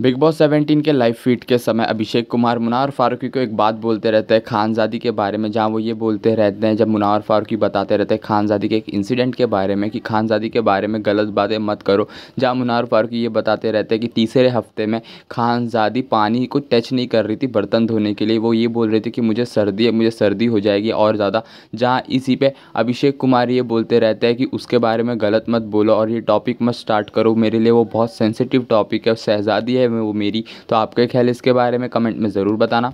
big boss 17 के live feed के समय अभिषेक कुमार मुना और फारूकी को एक बात बोलते रहते हैं खानजादी के बारे में जहां वो ये बोलते रहते हैं जब मुना और फारूकी बताते रहते हैं खानजादी के एक इंसिडेंट के बारे में कि खानजादी के बारे में गलत बातें मत करो जहां मुना और फारूकी ये बताते रहते हैं कि तीसरे हफ्ते में खानजादी पानी को टच नहीं कर रही थी बर्तन धोने के लिए वो ये बोल रही थी कि मुझे सर्दी है मुझे सर्दी हो जाएगी और ज़्यादा जहाँ इसी पर अभिषेक कुमार ये बोलते रहते हैं कि उसके बारे में गलत मत बोलो और ये टॉपिक मत स्टार्ट करो मेरे लिए वो बहुत सेंसिटिव टॉपिक है शहजादी है है वो मेरी तो आपके ख्याल इसके बारे में कमेंट में ज़रूर बताना